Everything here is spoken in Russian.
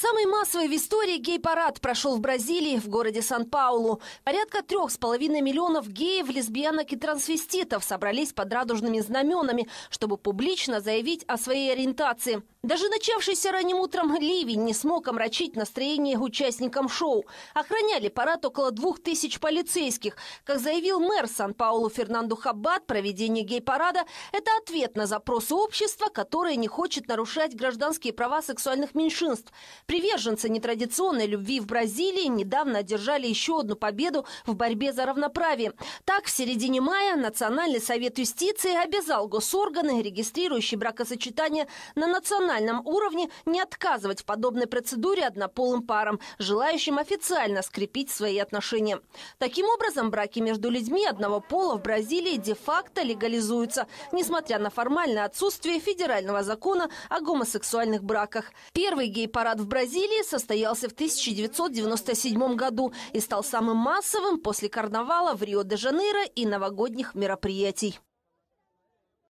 Самый массовый в истории гей-парад прошел в Бразилии, в городе Сан-Паулу. Порядка трех с половиной миллионов геев, лесбиянок и трансвеститов собрались под радужными знаменами, чтобы публично заявить о своей ориентации. Даже начавшийся ранним утром ливень не смог омрачить настроение участникам шоу. Охраняли парад около двух тысяч полицейских. Как заявил мэр Сан-Паулу Фернанду Хаббат, проведение гей-парада – это ответ на запросы общества, которое не хочет нарушать гражданские права сексуальных меньшинств. Приверженцы нетрадиционной любви в Бразилии недавно одержали еще одну победу в борьбе за равноправие. Так, в середине мая Национальный совет юстиции обязал госорганы, регистрирующие бракосочетания на национальном уровне, не отказывать в подобной процедуре однополым парам, желающим официально скрепить свои отношения. Таким образом, браки между людьми одного пола в Бразилии де-факто легализуются, несмотря на формальное отсутствие федерального закона о гомосексуальных браках. Первый гей-парад в Бразилии Бразилии состоялся в 1997 году и стал самым массовым после карнавала в Рио-де-Жанейро и новогодних мероприятий.